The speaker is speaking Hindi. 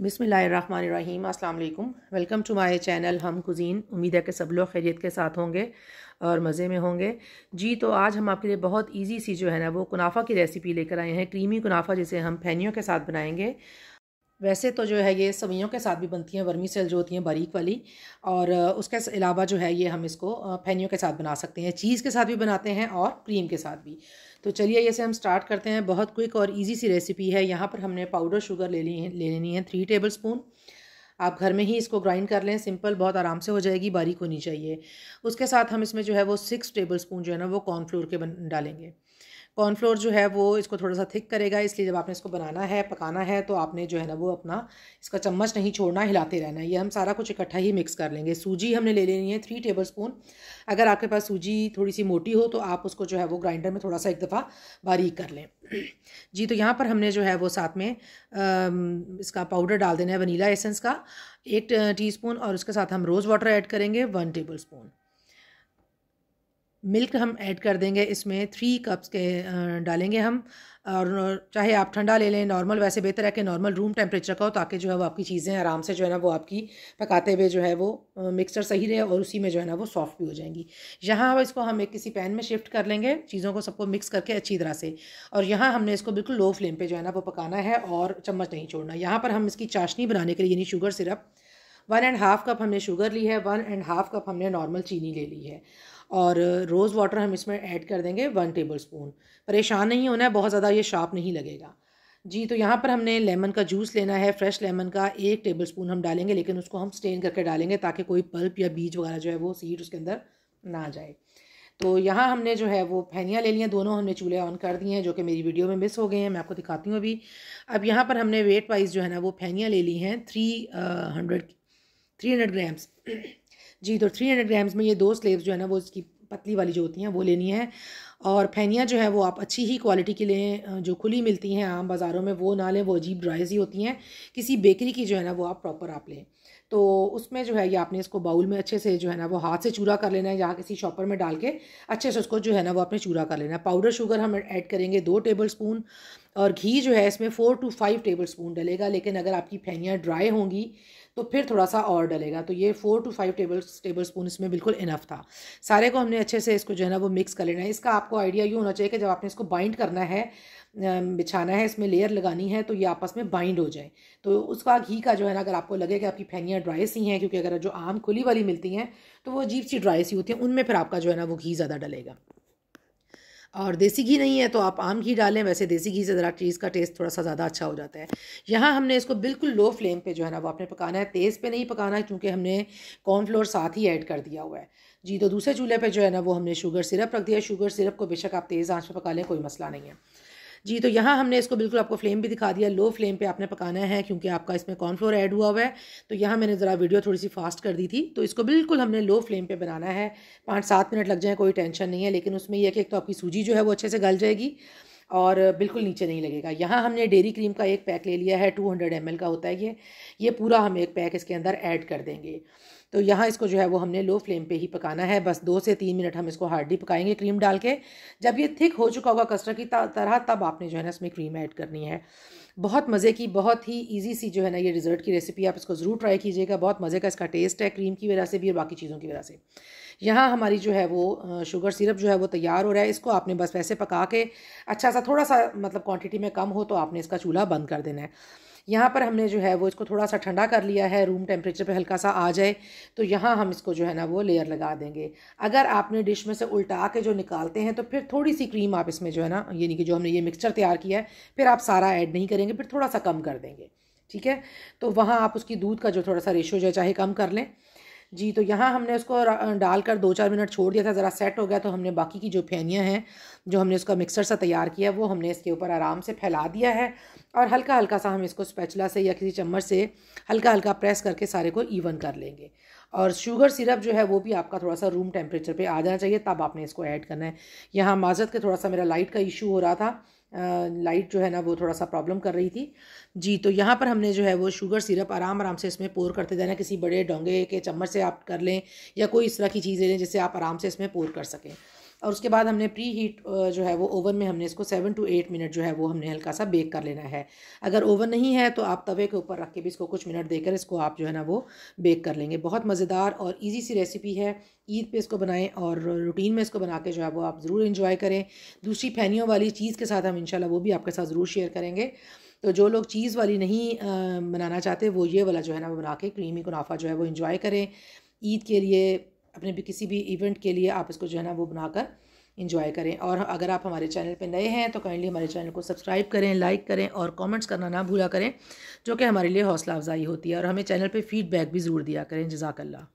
बिसमीम अल्लाम वेलकम टू माय चैनल हम कुज़ीन उम्मीद है कि सब लोग खैरियत के साथ होंगे और मज़े में होंगे जी तो आज हम आपके लिए बहुत इजी सी जो है ना वो कुनाफा की रेसिपी लेकर आए हैं क्रीमी कुनाफा जिसे हम फैनियों के साथ बनाएंगे वैसे तो जो है ये सवैयों के साथ भी बनती हैं वर्मी सेल जो होती हैं बारीक वाली और उसके अलावा जो है ये हम इसको फैनियों के साथ बना सकते हैं चीज़ के साथ भी बनाते हैं और क्रीम के साथ भी तो चलिए ये से हम स्टार्ट करते हैं बहुत क्विक और इजी सी रेसिपी है यहाँ पर हमने पाउडर शुगर ले ली है ले लेनी है थ्री टेबल स्पून आप घर में ही इसको ग्राइंड कर लें सिंपल बहुत आराम से हो जाएगी बारीक होनी चाहिए उसके साथ हम इसमें जो है वो सिक्स टेबल स्पून जो है ना वो कॉर्नफ्लोर के बन डालेंगे कॉर्नफ्लोर जो है वो इसको थोड़ा सा थिक करेगा इसलिए जब आपने इसको बनाना है पकाना है तो आपने जो है ना वो अपना इसका चम्मच नहीं छोड़ना हिलाते रहना ये हम सारा कुछ इकट्ठा ही मिक्स कर लेंगे सूजी हमने ले लेनी है थ्री टेबल स्पून अगर आपके पास सूजी थोड़ी सी मोटी हो तो आप उसको जो है वो ग्राइंडर में थोड़ा सा एक दफ़ा बारीक कर लें जी तो यहाँ पर हमने जो है वो साथ में इसका पाउडर डाल देना है वनीला एसेंस का एक टीस्पून और उसके साथ हम रोज़ वाटर ऐड करेंगे वन टेबल स्पून मिल्क हम ऐड कर देंगे इसमें थ्री कप्स के डालेंगे हम और चाहे आप ठंडा ले लें नॉर्मल वैसे बेहतर है कि नॉर्मल रूम टेम्परेचर का हो ताकि जो है वो आपकी चीज़ें आराम से जो है ना वो आपकी पकाते हुए जो है वो मिक्सचर सही रहे और उसी में जो है ना वो सॉफ्ट भी हो जाएंगी यहाँ इसको हम एक किसी पैन में शिफ्ट कर लेंगे चीज़ों को सबको मिक्स करके अच्छी तरह से और यहाँ हमने इसको बिल्कुल लो फ्लेम पर जो है ना वो पकाना है और चम्मच नहीं छोड़ना यहाँ पर हम इसकी चाशनी बनाने के लिए यानी sugar syrup one and half cup हमने शुगर ली है वन एंड हाफ़ कप हमने नॉर्मल चीनी ले ली है और रोज़ वाटर हम इसमें ऐड कर देंगे वन टेबल स्पून परेशान नहीं होना है बहुत ज़्यादा ये शार्प नहीं लगेगा जी तो यहाँ पर हमने लेमन का जूस लेना है फ्रेश लेमन का एक टेबल स्पून हम डालेंगे लेकिन उसको हम स्टेन करके डालेंगे ताकि कोई पल्प या बीज वगैरह जो है वो सीड उसके अंदर ना जाए तो यहाँ हमने जो है वो फैनियाँ ले ली हैं दोनों हमने चूल्हे ऑन कर दिए हैं जो कि मेरी वीडियो में मिस हो गए हैं मैं आपको दिखाती हूँ अभी अब यहाँ पर हमने वेट वाइज जो है ना वो फैनियाँ ले ली हैं three hundred three hundred grams जी तो थ्री हंड्रेड ग्राम्स में ये दो स्लेव्स जो है ना वो इसकी पतली वाली जो होती हैं वो लेनी है और फैनियाँ जो है वो आप अच्छी ही क्वालिटी की लें जो खुली मिलती हैं आम बाज़ारों में वो ना लें वो अजीब ड्राइज ही होती हैं किसी बेकरी की जो है ना वो आप प्रॉपर आप लें तो उसमें जो है ये आपने इसको बाउल में अच्छे से जो है ना वो हाथ से चूरा कर लेना है या किसी शॉपर में डाल के अच्छे से उसको जो है ना वो आपने चूरा कर लेना है पाउडर शुगर हम ऐड करेंगे दो टेबल स्पून और घी जो है इसमें four to five tablespoon डलेगा लेकिन अगर आपकी फैनियाँ ड्राई होंगी तो फिर थोड़ा सा और डलेगा तो ये four to five table tablespoon इसमें बिल्कुल इनफ था सारे को हमने अच्छे से इसको जो है ना वो मिक्स कर लेना है इसका आपको आइडिया ये होना चाहिए कि जब आपने इसको बाइंड करना है बिछाना है इसमें लेयर लगानी है तो ये आपस में बाइंड हो जाए तो उसका घी का जो है ना अगर आपको लगे कि आपकी फैनियाँ ड्राई सी हैं क्योंकि अगर जो आम खुली वाली मिलती हैं तो वो अजीब सी ड्राई सी होती हैं उनमें फिर आपका जो है ना वो घी ज़्यादा डलेगा और देसी घी नहीं है तो आप आम घी डालें वैसे देसी घी से ज़रा चीज़ का टेस्ट थोड़ा सा ज़्यादा अच्छा हो जाता है यहाँ हमने इसको बिल्कुल लो फ्लेम पे जो है ना वो आपने पकाना है तेज़ पे नहीं पकाना है क्योंकि हमने कॉर्नफ्लोर साथ ही ऐड कर दिया हुआ है जी तो दूसरे चूल्हे पर जो है ना वो हमने शुगर सिरप रख दिया शुगर सिरप को बेशक आप तेज़ आँच पर पका लें कोई मसला नहीं है जी तो यहाँ हमने इसको बिल्कुल आपको फ्लेम भी दिखा दिया लो फ्लेम पे आपने पकाना है क्योंकि आपका इसमें कॉर्नफ्लोर ऐड हुआ हुआ है तो यहाँ मैंने ज़रा वीडियो थोड़ी सी फास्ट कर दी थी तो इसको बिल्कुल हमने लो फ्लेम पर बनाना है पाँच सात मिनट लग जाए कोई टेंशन नहीं है लेकिन उसमें यह कि एक तो आपकी सूजी जो है वो अच्छे से गल जाएगी और बिल्कुल नीचे नहीं लगेगा यहाँ हमने डेरी क्रीम का एक पैक ले लिया है टू हंड्रेड एम का होता है ये ये पूरा हम एक पैक इसके अंदर ऐड कर देंगे तो यहाँ इसको जो है वो हमने लो फ्लेम पे ही पकाना है बस दो से तीन मिनट हम इसको हार्डली पकाएंगे क्रीम डाल के जब ये थिक हो चुका होगा कस्टर्ड की तरह तब आपने जो है ना इसमें क्रीम ऐड करनी है बहुत मज़े की बहुत ही ईजी सी जो है ना ये डिज़र्ट की रेसिपी आप इसको ज़रूर ट्राई कीजिएगा बहुत मज़े का इसका टेस्ट है क्रीम की वजह से भी और बाकी चीज़ों की वजह से यहाँ हमारी जो है वो शुगर सिरप जो है वो तैयार हो रहा है इसको आपने बस वैसे पका के अच्छा सा थोड़ा सा मतलब क्वांटिटी में कम हो तो आपने इसका चूल्हा बंद कर देना है यहाँ पर हमने जो है वो इसको थोड़ा सा ठंडा कर लिया है रूम टेम्परेचर पे हल्का सा आ जाए तो यहाँ हम इसको जो है ना वो लेयर लगा देंगे अगर आपने डिश में से उल्टा के जो निकालते हैं तो फिर थोड़ी सी क्रीम आप इसमें जो है ना यानी कि जो हमने ये मिक्सचर तैयार किया है फिर आप सारा ऐड नहीं करेंगे फिर थोड़ा सा कम कर देंगे ठीक है तो वहाँ आप उसकी दूध का जो थोड़ा सा रेशो जो चाहे कम कर लें जी तो यहाँ हमने उसको डालकर दो चार मिनट छोड़ दिया था ज़रा सेट हो गया तो हमने बाकी की जो फैनियाँ हैं जो हमने उसका मिक्सर सा तैयार किया वो हमने इसके ऊपर आराम से फैला दिया है और हल्का हल्का सा हम इसको स्पैचला से या किसी चम्मच से हल्का हल्का प्रेस करके सारे को ईवन कर लेंगे और शुगर सिरप जो है वो भी आपका थोड़ा सा रूम टेम्परेचर पर आ जाना चाहिए तब आपने इसको ऐड करना है यहाँ माजरत के थोड़ा सा मेरा लाइट का इशू हो रहा था लाइट जो है ना वो थोड़ा सा प्रॉब्लम कर रही थी जी तो यहाँ पर हमने जो है वो शुगर सिरप आराम आराम से इसमें पोर करते जाना किसी बड़े डोंगे के चम्मच से आप कर लें या कोई इस तरह की चीज़ें लें जिससे आप आराम से इसमें पोर कर सकें और उसके बाद हमने प्री हीट जो है वो ओवन में हमने इसको सेवन टू एट मिनट जो है वो हमने हल्का सा बेक कर लेना है अगर ओवन नहीं है तो आप तवे के ऊपर रख के भी इसको कुछ मिनट देकर इसको आप जो है ना वो बेक कर लेंगे बहुत मज़ेदार और ईजी सी रेसिपी है ईद पे इसको बनाएं और रूटीन में इसको बना के जो है वो आप ज़रूर इन्जॉय करें दूसरी फैनियों वाली चीज़ के साथ हम इंशाल्लाह वो भी आपके साथ ज़रूर शेयर करेंगे तो जो लोग चीज़ वाली नहीं बनाना चाहते वो ये वाला जो है ना वो बना के क्रीमी मुनाफा जो है वो इन्जॉय करें ईद के लिए अपने भी किसी भी इवेंट के लिए आप इसको जो है ना वो बनाकर इंजॉय करें और अगर आप हमारे चैनल पर नए हैं तो काइंडली हमारे चैनल को सब्सक्राइब करें लाइक करें और कमेंट्स करना ना भूला करें जो कि हमारे लिए हौसला अफजाई होती है और हमें चैनल पे फीडबैक भी ज़रूर दिया करें जजाकल्ला